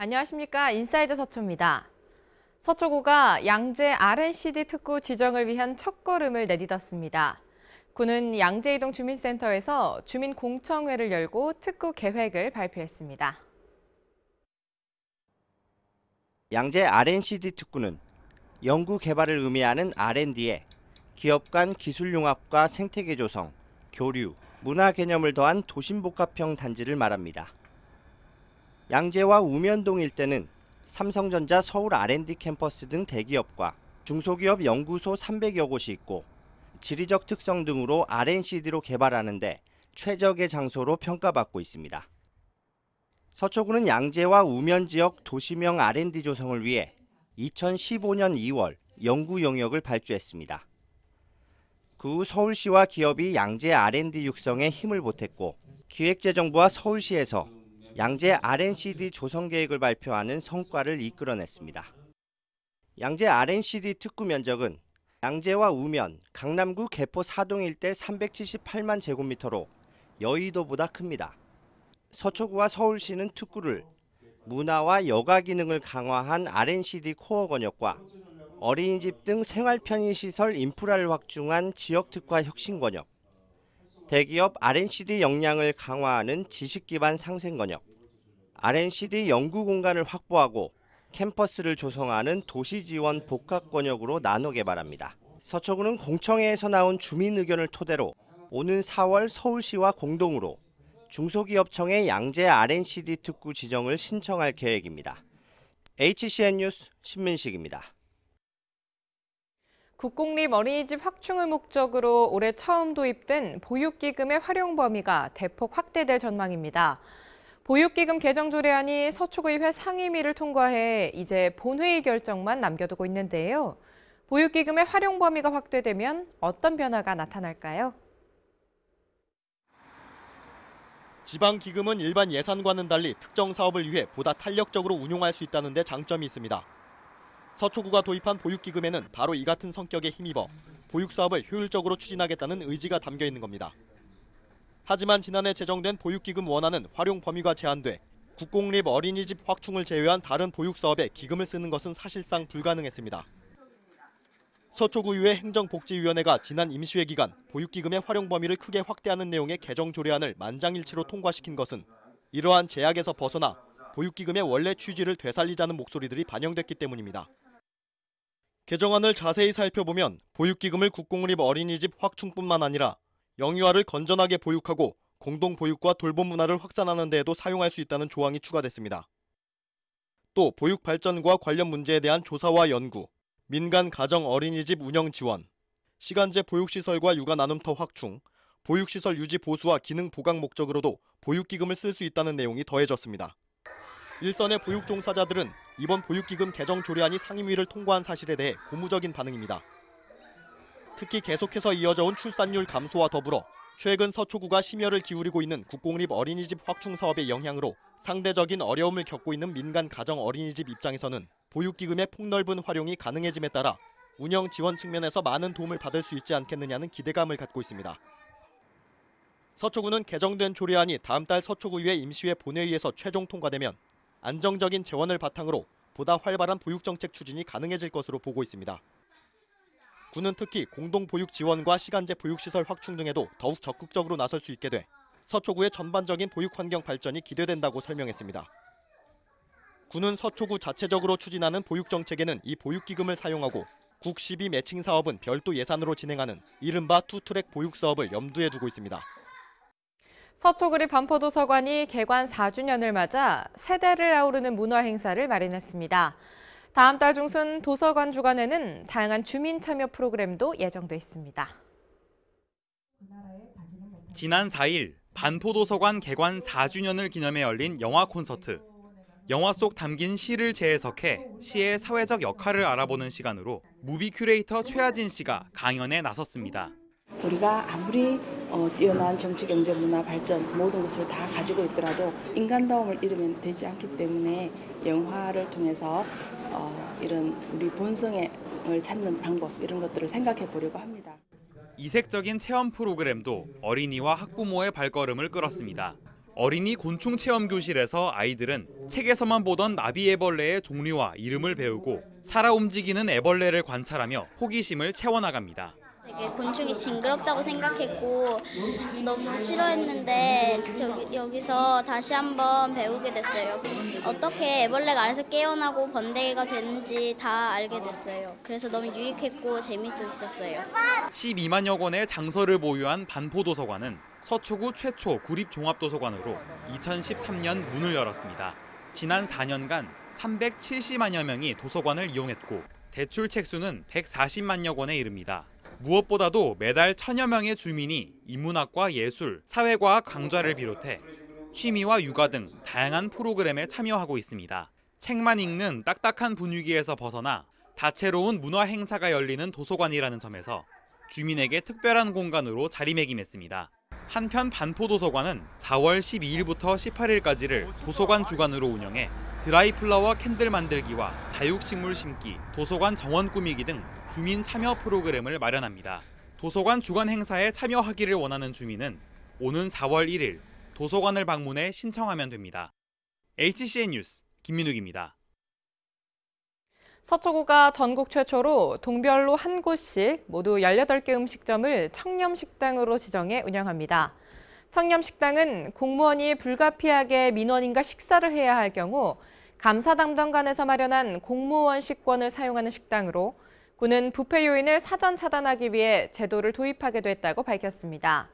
안녕하십니까. 인사이드 서초입니다. 서초구가 양재 RNCD 특구 지정을 위한 첫 걸음을 내딛었습니다. 구는 양재이동 주민센터에서 주민 공청회를 열고 특구 계획을 발표했습니다. 양재 RNCD 특구는 연구 개발을 의미하는 R&D에 기업 간 기술 융합과 생태계 조성, 교류, 문화 개념을 더한 도심복합형 단지를 말합니다. 양재와 우면동 일대는 삼성전자 서울 R&D 캠퍼스 등 대기업과 중소기업 연구소 300여 곳이 있고 지리적 특성 등으로 R&CD로 개발하는데 최적의 장소로 평가받고 있습니다. 서초구는 양재와 우면 지역 도시명 R&D 조성을 위해 2015년 2월 연구 용역을 발주했습니다. 그 후 서울시와 기업이 양재 R&D 육성에 힘을 보탰고 기획재정부와 서울시에서 양재 RNCD 조성 계획을 발표하는 성과를 이끌어냈습니다. 양재 RNCD 특구 면적은 양재와 우면, 강남구 개포 사동 일대 378만 제곱미터로 여의도보다 큽니다. 서초구와 서울시는 특구를 문화와 여가 기능을 강화한 RNCD 코어 권역과 어린이집 등 생활 편의 시설 인프라를 확충한 지역 특화 혁신 권역, 대기업 RNCD 역량을 강화하는 지식 기반 상생 권역, RNCD 연구 공간을 확보하고 캠퍼스를 조성하는 도시지원 복합 권역으로 나눠 개발합니다. 서초구는 공청회에서 나온 주민 의견을 토대로 오는 4월 서울시와 공동으로 중소기업청에 양재 RNCD 특구 지정을 신청할 계획입니다. HCN 뉴스 신민식입니다. 국공립 어린이집 확충을 목적으로 올해 처음 도입된 보육기금의 활용 범위가 대폭 확대될 전망입니다. 보육기금 개정 조례안이 서초구의회 상임위를 통과해 이제 본회의 결정만 남겨두고 있는데요. 보육기금의 활용 범위가 확대되면 어떤 변화가 나타날까요? 지방기금은 일반 예산과는 달리 특정 사업을 위해 보다 탄력적으로 운용할 수 있다는 데 장점이 있습니다. 서초구가 도입한 보육기금에는 바로 이 같은 성격에 힘입어 보육사업을 효율적으로 추진하겠다는 의지가 담겨 있는 겁니다. 하지만 지난해 제정된 보육기금 원안은 활용 범위가 제한돼 국공립 어린이집 확충을 제외한 다른 보육 사업에 기금을 쓰는 것은 사실상 불가능했습니다. 서초구의회 행정복지위원회가 지난 임시회 기간 보육기금의 활용 범위를 크게 확대하는 내용의 개정 조례안을 만장일치로 통과시킨 것은 이러한 제약에서 벗어나 보육기금의 원래 취지를 되살리자는 목소리들이 반영됐기 때문입니다. 개정안을 자세히 살펴보면 보육기금을 국공립 어린이집 확충뿐만 아니라 영유아를 건전하게 보육하고 공동 보육과 돌봄 문화를 확산하는 데에도 사용할 수 있다는 조항이 추가됐습니다. 또 보육 발전과 관련 문제에 대한 조사와 연구, 민간 가정 어린이집 운영 지원, 시간제 보육시설과 육아 나눔터 확충, 보육시설 유지 보수와 기능 보강 목적으로도 보육기금을 쓸 수 있다는 내용이 더해졌습니다. 일선의 보육 종사자들은 이번 보육기금 개정 조례안이 상임위를 통과한 사실에 대해 고무적인 반응입니다. 특히 계속해서 이어져온 출산율 감소와 더불어 최근 서초구가 심혈을 기울이고 있는 국공립 어린이집 확충 사업의 영향으로 상대적인 어려움을 겪고 있는 민간 가정 어린이집 입장에서는 보육기금의 폭넓은 활용이 가능해짐에 따라 운영 지원 측면에서 많은 도움을 받을 수 있지 않겠느냐는 기대감을 갖고 있습니다. 서초구는 개정된 조례안이 다음 달 서초구의회 임시회 본회의에서 최종 통과되면 안정적인 재원을 바탕으로 보다 활발한 보육정책 추진이 가능해질 것으로 보고 있습니다. 군은 특히 공동 보육 지원과 시간제 보육시설 확충 등에도 더욱 적극적으로 나설 수 있게 돼 서초구의 전반적인 보육 환경 발전이 기대된다고 설명했습니다. 군은 서초구 자체적으로 추진하는 보육 정책에는 이 보육기금을 사용하고 국12 매칭 사업은 별도 예산으로 진행하는 이른바 투트랙 보육 사업을 염두에 두고 있습니다. 서초구리 반포도서관이 개관 4주년을 맞아 세대를 아우르는 문화 행사를 마련했습니다. 다음 달 중순 도서관 주간에는 다양한 주민 참여 프로그램도 예정돼 있습니다. 지난 4일 반포도서관 개관 4주년을 기념해 열린 영화 콘서트. 영화 속 담긴 시를 재해석해 시의 사회적 역할을 알아보는 시간으로 무비 큐레이터 최하진 씨가 강연에 나섰습니다. 우리가 아무리 어, 뛰어난 정치, 경제, 문화, 발전 모든 것을 다 가지고 있더라도 인간다움을 잃으면 되지 않기 때문에 영화를 통해서 어, 이런 우리 본성을 찾는 방법 이런 것들을 생각해 보려고 합니다. 이색적인 체험 프로그램도 어린이와 학부모의 발걸음을 끌었습니다. 어린이 곤충 체험 교실에서 아이들은 책에서만 보던 나비 애벌레의 종류와 이름을 배우고 살아 움직이는 애벌레를 관찰하며 호기심을 채워나갑니다. 되게 곤충이 징그럽다고 생각했고 너무 싫어했는데 저기, 여기서 다시 한번 배우게 됐어요. 어떻게 애벌레가 알에서 깨어나고 번데기가 되는지 다 알게 됐어요. 그래서 너무 유익했고 재미도 있었어요. 12만여 권의 장서를 보유한 반포도서관은 서초구 최초 구립종합도서관으로 2013년 문을 열었습니다. 지난 4년간 370만여 명이 도서관을 이용했고 대출 책수는 140만여 권에 이릅니다. 무엇보다도 매달 천여 명의 주민이 인문학과 예술, 사회과학 강좌를 비롯해 취미와 육아 등 다양한 프로그램에 참여하고 있습니다. 책만 읽는 딱딱한 분위기에서 벗어나 다채로운 문화 행사가 열리는 도서관이라는 점에서 주민에게 특별한 공간으로 자리매김했습니다. 한편 반포도서관은 4월 12일부터 18일까지를 도서관 주관으로 운영해 드라이플라워 캔들 만들기와 다육식물 심기, 도서관 정원 꾸미기 등 주민 참여 프로그램을 마련합니다. 도서관 주간 행사에 참여하기를 원하는 주민은 오는 4월 1일 도서관을 방문해 신청하면 됩니다. HCN 뉴스 김민욱입니다. 서초구가 전국 최초로 동별로 한 곳씩 모두 18개 음식점을 청렴식당으로 지정해 운영합니다. 청렴식당은 공무원이 불가피하게 민원인과 식사를 해야 할 경우 감사 담당관에서 마련한 공무원 식권을 사용하는 식당으로 구는 부패 요인을 사전 차단하기 위해 제도를 도입하게 됐다고 밝혔습니다.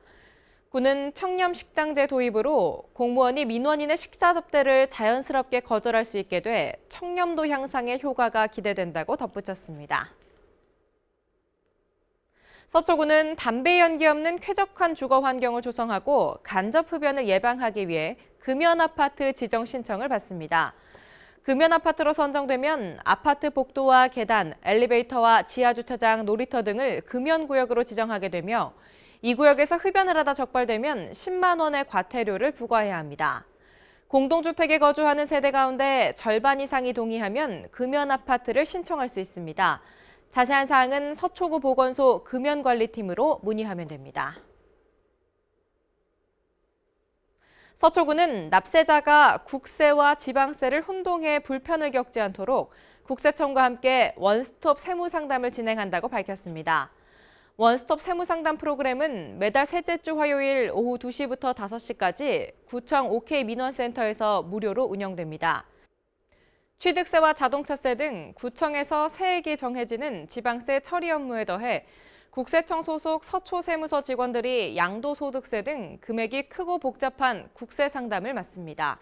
군은 청렴식당제 도입으로 공무원이 민원인의 식사 접대를 자연스럽게 거절할 수 있게 돼 청렴도 향상의 효과가 기대된다고 덧붙였습니다. 서초구는 담배 연기 없는 쾌적한 주거 환경을 조성하고 간접 흡연을 예방하기 위해 금연 아파트 지정 신청을 받습니다. 금연 아파트로 선정되면 아파트 복도와 계단, 엘리베이터와 지하 주차장, 놀이터 등을 금연 구역으로 지정하게 되며 이 구역에서 흡연을 하다 적발되면 10만 원의 과태료를 부과해야 합니다. 공동주택에 거주하는 세대 가운데 절반 이상이 동의하면 금연 아파트를 신청할 수 있습니다. 자세한 사항은 서초구 보건소 금연관리팀으로 문의하면 됩니다. 서초구는 납세자가 국세와 지방세를 혼동해 불편을 겪지 않도록 국세청과 함께 원스톱 세무상담을 진행한다고 밝혔습니다. 원스톱 세무상담 프로그램은 매달 셋째 주 화요일 오후 2시부터 5시까지 구청 OK 민원센터에서 무료로 운영됩니다. 취득세와 자동차세 등 구청에서 세액이 정해지는 지방세 처리 업무에 더해 국세청 소속 서초세무서 직원들이 양도소득세 등 금액이 크고 복잡한 국세 상담을 맡습니다.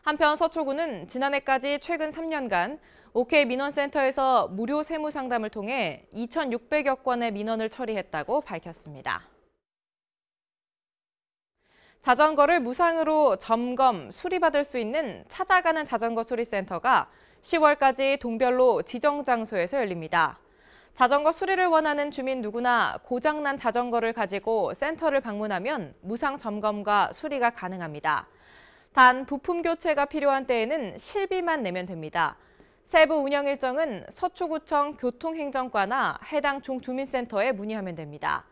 한편 서초구는 지난해까지 최근 3년간 OK 민원센터에서 무료 세무 상담을 통해 2,600여 건의 민원을 처리했다고 밝혔습니다. 자전거를 무상으로 점검, 수리받을 수 있는 찾아가는 자전거 수리센터가 10월까지 동별로 지정 장소에서 열립니다. 자전거 수리를 원하는 주민 누구나 고장난 자전거를 가지고 센터를 방문하면 무상 점검과 수리가 가능합니다. 단 부품 교체가 필요한 때에는 실비만 내면 됩니다. 세부 운영 일정은 서초구청 교통행정과나 해당 종주민센터에 문의하면 됩니다.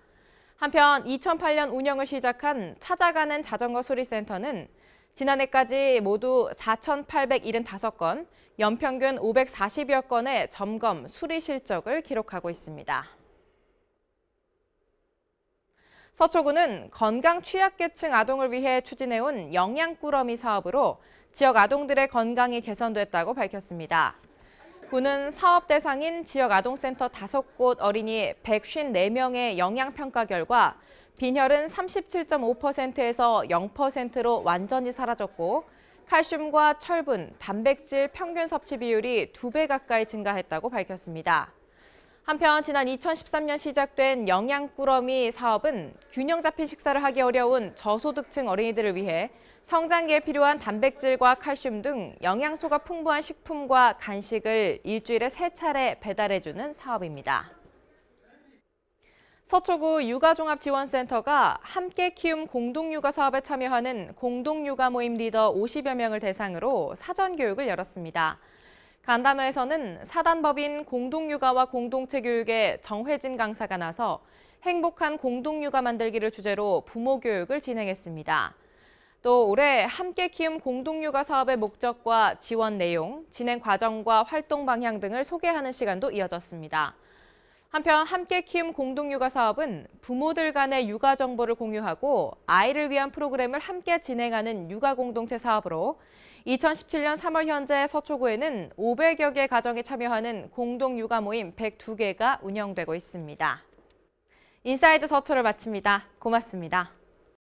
한편 2008년 운영을 시작한 찾아가는 자전거 수리센터는 지난해까지 모두 4,875건, 연평균 540여 건의 점검, 수리 실적을 기록하고 있습니다. 서초구는 건강 취약계층 아동을 위해 추진해온 영양꾸러미 사업으로 지역 아동들의 건강이 개선됐다고 밝혔습니다. 군은 사업 대상인 지역 아동센터 5곳 어린이 154명의 영양평가 결과 빈혈은 37.5%에서 0%로 완전히 사라졌고 칼슘과 철분, 단백질 평균 섭취 비율이 2배 가까이 증가했다고 밝혔습니다. 한편 지난 2013년 시작된 영양꾸러미 사업은 균형 잡힌 식사를 하기 어려운 저소득층 어린이들을 위해 성장기에 필요한 단백질과 칼슘 등 영양소가 풍부한 식품과 간식을 일주일에 세차례 배달해주는 사업입니다. 서초구 육아종합지원센터가 함께 키움 공동육아 사업에 참여하는 공동육아 모임 리더 50여 명을 대상으로 사전 교육을 열었습니다. 간담회에서는 사단법인 공동육아와 공동체 교육의 정회진 강사가 나서 행복한 공동육아 만들기를 주제로 부모 교육을 진행했습니다. 또 올해 함께 키움 공동육아 사업의 목적과 지원 내용, 진행 과정과 활동 방향 등을 소개하는 시간도 이어졌습니다. 한편 함께 키움 공동육아 사업은 부모들 간의 육아 정보를 공유하고 아이를 위한 프로그램을 함께 진행하는 육아 공동체 사업으로 2017년 3월 현재 서초구에는 500여 개 가정이 참여하는 공동 육아 모임 102개가 운영되고 있습니다. 인사이드 서초를 마칩니다. 고맙습니다.